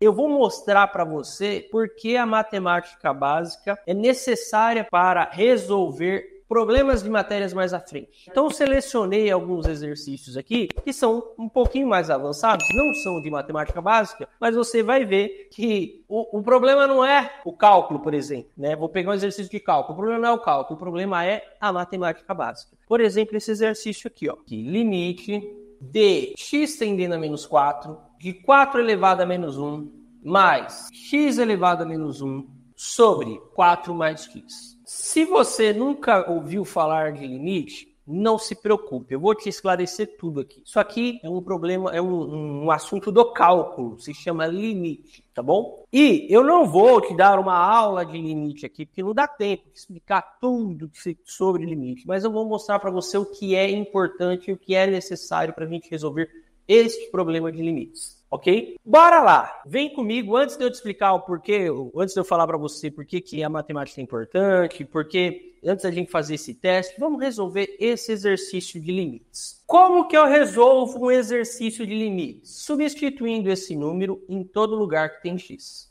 Eu vou mostrar para você por que a matemática básica é necessária para resolver problemas de matérias mais à frente. Então, selecionei alguns exercícios aqui que são um pouquinho mais avançados, não são de matemática básica, mas você vai ver que o, o, problema não é o cálculo, por exemplo. Né? Vou pegar um exercício de cálculo. O problema não é o cálculo, o problema é a matemática básica. Por exemplo, esse exercício aqui, ó, que limite de x tendendo a menos 4 de 4 elevado a menos 1 mais x elevado a menos 1 sobre 4 mais x. Se você nunca ouviu falar de limite, não se preocupe, eu vou te esclarecer tudo aqui. Isso aqui é um problema, é um, um assunto do cálculo, se chama limite, tá bom? E eu não vou te dar uma aula de limite aqui, porque não dá tempo de explicar tudo sobre limite, mas eu vou mostrar para você o que é importante e o que é necessário para a gente resolver este problema de limites. Ok? Bora lá! Vem comigo antes de eu te explicar o porquê, antes de eu falar para você por que a matemática é importante, porque antes da gente fazer esse teste, vamos resolver esse exercício de limites. Como que eu resolvo um exercício de limites? Substituindo esse número em todo lugar que tem x.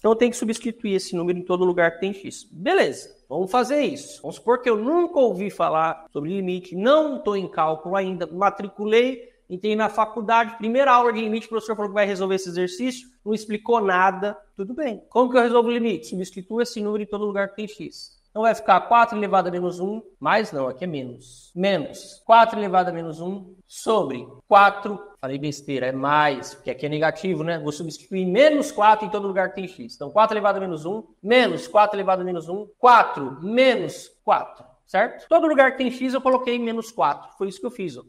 Então eu tenho que substituir esse número em todo lugar que tem x. Beleza, vamos fazer isso. Vamos supor que eu nunca ouvi falar sobre limite, não estou em cálculo ainda, matriculei Entrei na faculdade, primeira aula de limite, o professor falou que vai resolver esse exercício, não explicou nada, tudo bem. Como que eu resolvo o limite? Substitua esse número em todo lugar que tem x. Então vai ficar 4 elevado a menos 1, mais não, aqui é menos. Menos 4 elevado a menos 1 sobre 4, falei besteira, é mais, porque aqui é negativo, né? Vou substituir menos 4 em todo lugar que tem x. Então 4 elevado a menos 1, menos 4 elevado a menos 1, 4 menos 4, certo? Todo lugar que tem x eu coloquei menos 4, foi isso que eu fiz, ó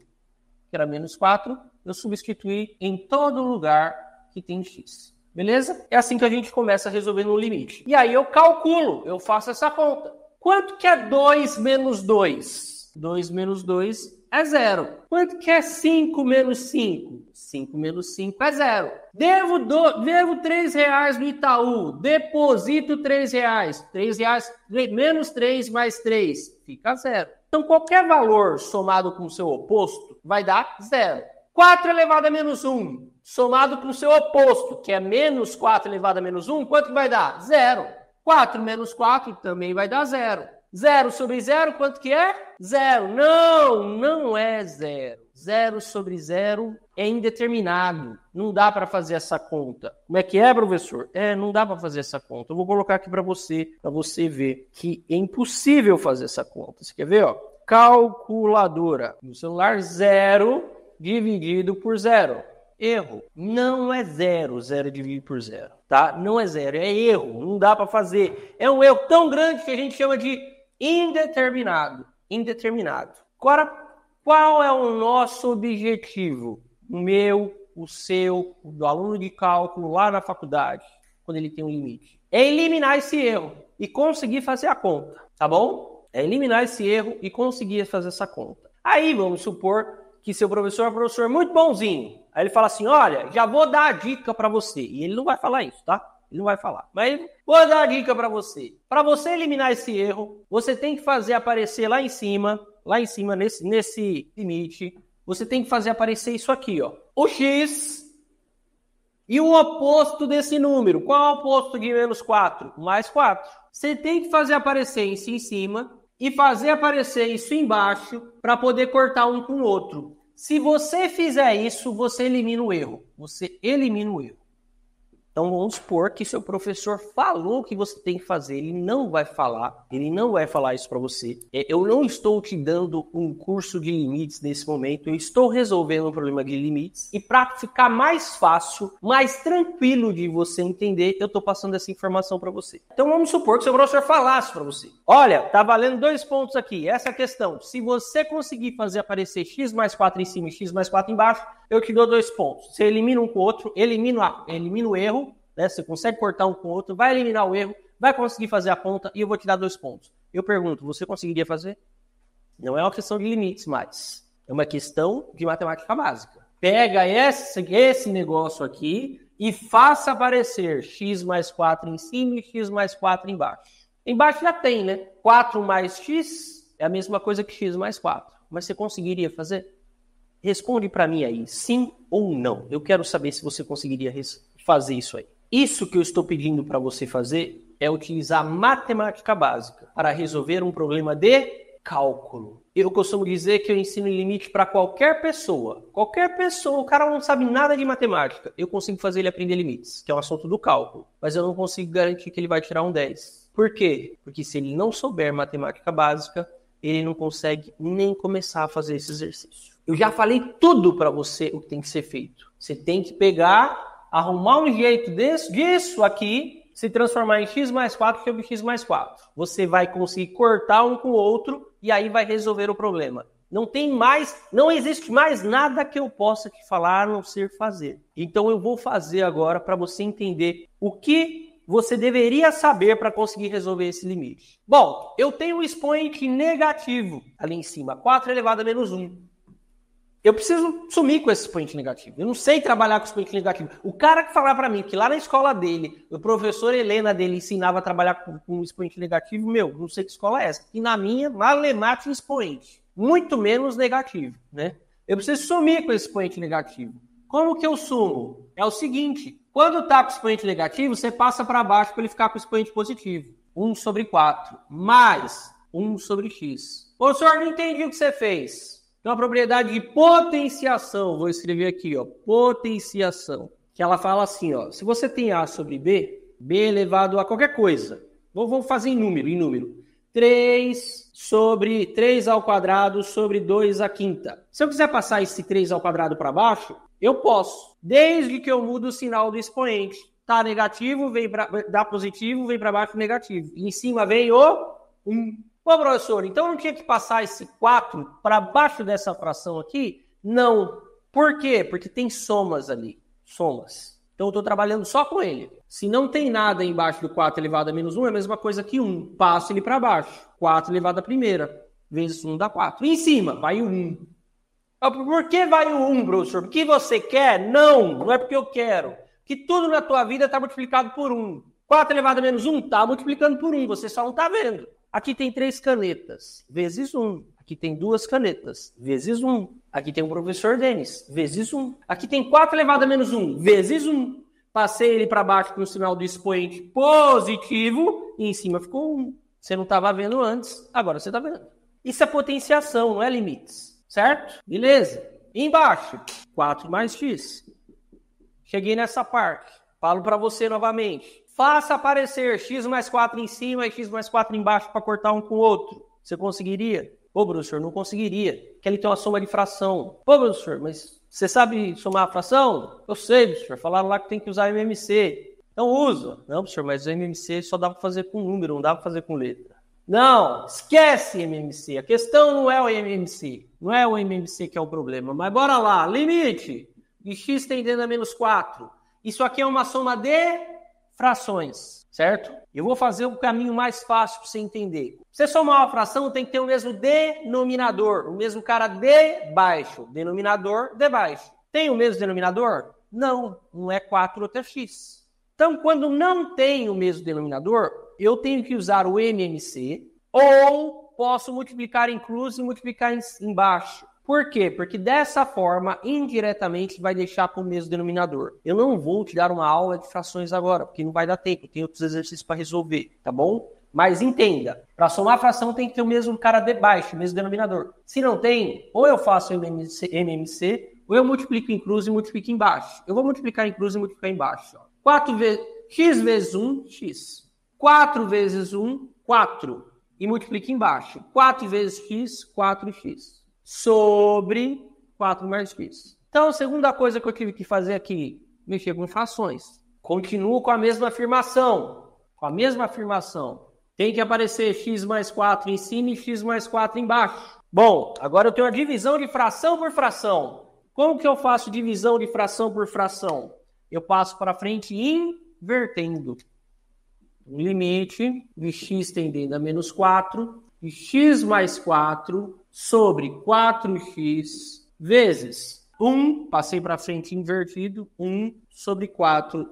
que era menos 4, eu substituí em todo lugar que tem x. Beleza? É assim que a gente começa resolvendo um limite. E aí eu calculo, eu faço essa conta. Quanto que é 2 menos 2? 2 menos 2 é zero. Quanto que é 5 menos 5? 5 menos 5 é zero. Devo, do, devo 3 reais no Itaú, deposito 3 reais. 3 reais, menos 3 mais 3, fica zero. Então qualquer valor somado com o seu oposto vai dar zero. 4 elevado a menos 1, somado com o seu oposto, que é menos 4 elevado a menos 1, quanto que vai dar? Zero. 4 menos 4 também vai dar zero. Zero sobre zero, quanto que é? Zero. Não, não é zero. Zero sobre zero é indeterminado. Não dá para fazer essa conta. Como é que é, professor? É, não dá para fazer essa conta. Eu vou colocar aqui para você, para você ver que é impossível fazer essa conta. Você quer ver, ó? Calculadora no celular zero dividido por zero. Erro. Não é zero, zero é dividido por zero, tá? Não é zero, é erro. Não dá para fazer. É um erro tão grande que a gente chama de indeterminado. Indeterminado. Agora, qual é o nosso objetivo? O meu, o seu, o do aluno de cálculo lá na faculdade, quando ele tem um limite. É eliminar esse erro e conseguir fazer a conta, tá bom? É eliminar esse erro e conseguir fazer essa conta. Aí vamos supor que seu professor é um professor muito bonzinho. Aí ele fala assim: olha, já vou dar a dica para você. E ele não vai falar isso, tá? Ele não vai falar. Mas vou dar a dica para você. Para você eliminar esse erro, você tem que fazer aparecer lá em cima, lá em cima nesse nesse limite, você tem que fazer aparecer isso aqui, ó. O x e o oposto desse número. Qual é o oposto de menos 4? Mais 4. Você tem que fazer aparecer isso em cima e fazer aparecer isso embaixo para poder cortar um com o outro. Se você fizer isso, você elimina o erro. Você elimina o erro. Então vamos supor que seu professor falou o que você tem que fazer, ele não vai falar, ele não vai falar isso para você. É, eu não estou te dando um curso de limites nesse momento, eu estou resolvendo um problema de limites e para ficar mais fácil, mais tranquilo de você entender, eu estou passando essa informação para você. Então vamos supor que seu professor falasse para você: "Olha, tá valendo dois pontos aqui. Essa é a questão. Se você conseguir fazer aparecer x mais 4 em cima e x mais 4 embaixo, eu te dou dois pontos. Você elimina um com o outro, elimina, elimina o erro, né? Você consegue cortar um com o outro, vai eliminar o erro, vai conseguir fazer a ponta e eu vou te dar dois pontos. Eu pergunto, você conseguiria fazer? Não é uma questão de limites mais. É uma questão de matemática básica. Pega esse, esse negócio aqui e faça aparecer x mais 4 em cima e x mais 4 embaixo. Embaixo já tem, né? 4 mais x é a mesma coisa que x mais 4. Mas você conseguiria fazer? Responde para mim aí, sim ou não. Eu quero saber se você conseguiria fazer isso aí. Isso que eu estou pedindo para você fazer é utilizar matemática básica para resolver um problema de cálculo. Eu costumo dizer que eu ensino limite para qualquer pessoa. Qualquer pessoa, o cara não sabe nada de matemática. Eu consigo fazer ele aprender limites, que é um assunto do cálculo. Mas eu não consigo garantir que ele vai tirar um 10. Por quê? Porque se ele não souber matemática básica, ele não consegue nem começar a fazer esse exercício. Eu já falei tudo para você o que tem que ser feito. Você tem que pegar, arrumar um jeito desse, disso aqui, se transformar em x mais 4 sobre x mais 4. Você vai conseguir cortar um com o outro e aí vai resolver o problema. Não tem mais, não existe mais nada que eu possa te falar a não ser fazer. Então eu vou fazer agora para você entender o que você deveria saber para conseguir resolver esse limite. Bom, eu tenho um expoente negativo ali em cima, 4 elevado a menos 1. Eu preciso sumir com esse expoente negativo. Eu não sei trabalhar com expoente negativo. O cara que falar para mim que lá na escola dele, o professor Helena dele ensinava a trabalhar com, com expoente negativo, meu, não sei que escola é essa. E na minha, malemate expoente. Muito menos negativo, né? Eu preciso sumir com esse expoente negativo. Como que eu sumo? É o seguinte, quando tá com expoente negativo, você passa para baixo para ele ficar com expoente positivo. 1 sobre 4, mais 1 sobre x. Ô, senhor, não entendi o que você fez. Tem uma propriedade de potenciação, vou escrever aqui, ó, potenciação, que ela fala assim, ó, se você tem A sobre B, B é elevado a qualquer coisa, vou fazer em número, em número, 3 sobre 3 ao quadrado sobre 2 à quinta. Se eu quiser passar esse 3 ao quadrado para baixo, eu posso, desde que eu mudo o sinal do expoente. Tá negativo, vem para dá positivo, vem para baixo negativo. E em cima vem o 1. Pô, professor, então não tinha que passar esse 4 para baixo dessa fração aqui? Não. Por quê? Porque tem somas ali. Somas. Então eu estou trabalhando só com ele. Se não tem nada embaixo do 4 elevado a menos 1, é a mesma coisa que 1. Passo ele para baixo. 4 elevado a primeira. Vezes 1 dá 4. E em cima, vai ah, o 1. Por que vai o 1, professor? Porque você quer? Não, não é porque eu quero. Que tudo na tua vida está multiplicado por 1. 4 elevado a menos 1 está multiplicando por 1. Você só não está vendo aqui tem três canetas, vezes um. Aqui tem duas canetas, vezes um. Aqui tem o professor Denis, vezes um. Aqui tem 4 elevado a menos 1, vezes um. Passei ele para baixo com o sinal do expoente positivo e em cima ficou 1. Você não estava vendo antes, agora você está vendo. Isso é potenciação, não é limites, certo? Beleza. Embaixo, 4 mais x. Cheguei nessa parte. Falo para você novamente. Faça aparecer x mais 4 em cima e x mais 4 embaixo para cortar um com o outro. Você conseguiria? Ô, professor, não conseguiria. Que ele tem uma soma de fração. Ô, professor, mas você sabe somar a fração? Eu sei, professor. Falaram lá que tem que usar MMC. Então usa. Não, professor, mas o MMC só dá para fazer com número, não dá para fazer com letra. Não, esquece MMC. A questão não é o MMC. Não é o MMC que é o problema. Mas bora lá. Limite de x tendendo a menos 4. Isso aqui é uma soma de frações, certo? Eu vou fazer o caminho mais fácil para você entender. Pra você somar uma fração, tem que ter o mesmo denominador, o mesmo cara de baixo, denominador de baixo. Tem o mesmo denominador? Não, não é 4, ou é x. Então, quando não tem o mesmo denominador, eu tenho que usar o MMC ou posso multiplicar em cruz e multiplicar em, embaixo. Por quê? Porque dessa forma, indiretamente, vai deixar para o mesmo denominador. Eu não vou te dar uma aula de frações agora, porque não vai dar tempo, tem outros exercícios para resolver, tá bom? Mas entenda, para somar a fração tem que ter o mesmo cara de baixo, o mesmo denominador. Se não tem, ou eu faço MMC, MMC ou eu multiplico em cruz e multiplico embaixo. Eu vou multiplicar em cruz e multiplicar embaixo. Ó. 4 vezes x vezes 1, x. 4 vezes 1, 4. E multiplica embaixo. 4 vezes x, 4x sobre 4 mais x. Então, a segunda coisa que eu tive que fazer aqui, mexer com frações. Continuo com a mesma afirmação. Com a mesma afirmação. Tem que aparecer x mais 4 em cima e x mais 4 embaixo. Bom, agora eu tenho a divisão de fração por fração. Como que eu faço divisão de fração por fração? Eu passo para frente invertendo. Limite de x tendendo a menos 4, de x mais 4 sobre 4x vezes 1, passei para frente invertido, 1 sobre 4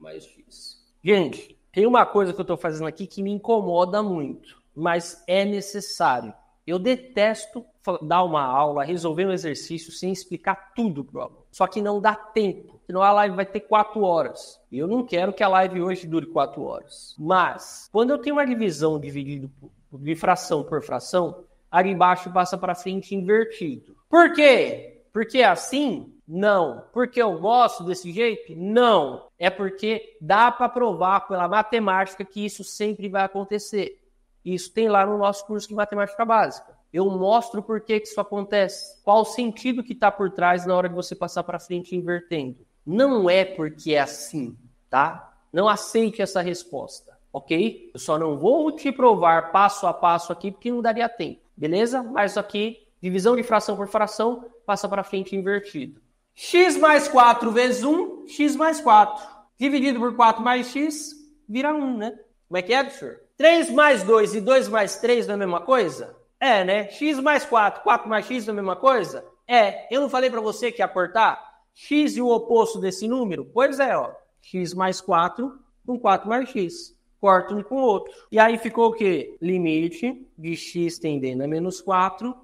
mais x. Gente, tem uma coisa que eu estou fazendo aqui que me incomoda muito, mas é necessário. Eu detesto dar uma aula, resolver um exercício sem explicar tudo para aluno. Só que não dá tempo. Senão a live vai ter quatro horas. E eu não quero que a live hoje dure quatro horas. Mas, quando eu tenho uma divisão dividido de fração por fração, área embaixo passa para frente invertido. Por quê? Porque é assim? Não. Porque eu gosto desse jeito? Não. É porque dá para provar pela matemática que isso sempre vai acontecer. Isso tem lá no nosso curso de matemática básica. Eu mostro por que isso acontece. Qual o sentido que está por trás na hora de você passar para frente invertendo. Não é porque é assim, tá? Não aceite essa resposta, ok? Eu só não vou te provar passo a passo aqui porque não daria tempo. Beleza? Mas aqui, divisão de fração por fração, passa para frente invertido. x mais 4 vezes 1, x mais 4. Dividido por 4 mais x, vira 1, né? Como é que é, professor? 3 mais 2 e 2 mais 3 não é a mesma coisa? É, né? X mais 4, 4 mais X não é a mesma coisa? É. Eu não falei para você que ia cortar? X e o oposto desse número? Pois é, ó. X mais 4 com 4 mais X corta um com o outro. E aí ficou o quê? Limite de x tendendo a menos 4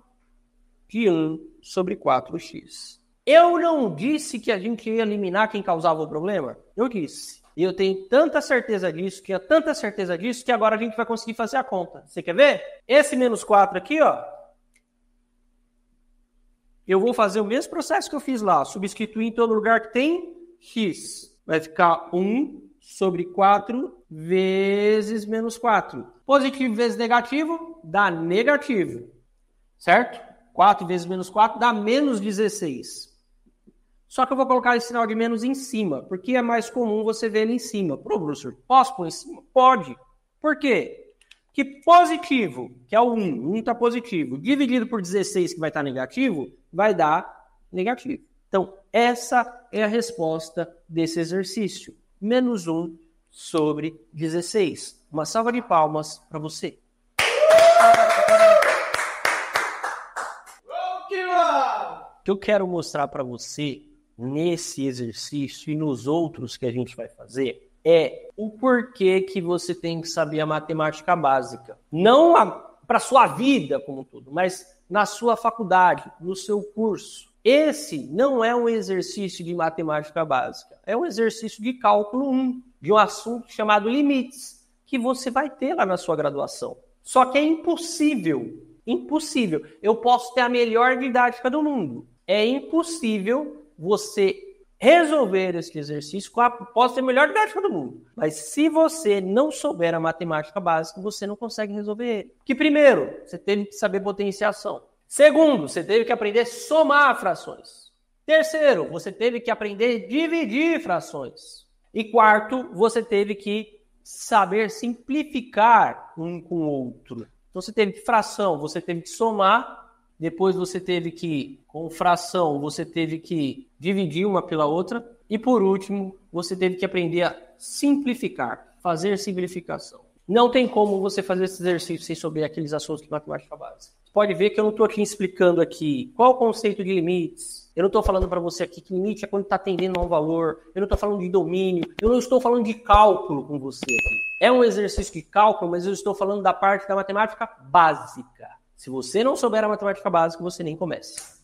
de 1 sobre 4x. Eu não disse que a gente ia eliminar quem causava o problema? Eu disse. E eu tenho tanta certeza disso, que é tanta certeza disso, que agora a gente vai conseguir fazer a conta. Você quer ver? Esse menos 4 aqui, ó. Eu vou fazer o mesmo processo que eu fiz lá. Substituir em todo lugar que tem x. Vai ficar 1 sobre 4 vezes menos 4. Positivo vezes negativo dá negativo, certo? 4 vezes menos 4 dá menos 16. Só que eu vou colocar esse sinal de menos em cima, porque é mais comum você ver ele em cima. Pro professor, posso pôr em cima? Pode. Por quê? Que positivo, que é o 1, 1 está positivo, dividido por 16, que vai estar tá negativo, vai dar negativo. Então, essa é a resposta desse exercício menos 1 sobre 16. Uma salva de palmas para você. O que eu quero mostrar para você nesse exercício e nos outros que a gente vai fazer é o porquê que você tem que saber a matemática básica. Não para a sua vida como um todo, mas na sua faculdade, no seu curso. Esse não é um exercício de matemática básica, é um exercício de cálculo 1, de um assunto chamado limites, que você vai ter lá na sua graduação. Só que é impossível, impossível. Eu posso ter a melhor didática do mundo. É impossível você resolver esse exercício com a posso ter a melhor didática do mundo. Mas se você não souber a matemática básica, você não consegue resolver ele. Que primeiro, você tem que saber potenciação. Segundo, você teve que aprender a somar frações. Terceiro, você teve que aprender a dividir frações. E quarto, você teve que saber simplificar um com o outro. Então você teve que fração, você teve que somar, depois você teve que, com fração, você teve que dividir uma pela outra, e por último, você teve que aprender a simplificar, fazer simplificação. Não tem como você fazer esse exercício sem saber aqueles assuntos de matemática básica pode ver que eu não estou aqui explicando aqui qual o conceito de limites. Eu não estou falando para você aqui que limite é quando está atendendo a um valor. Eu não estou falando de domínio. Eu não estou falando de cálculo com você aqui. É um exercício de cálculo, mas eu estou falando da parte da matemática básica. Se você não souber a matemática básica, você nem comece.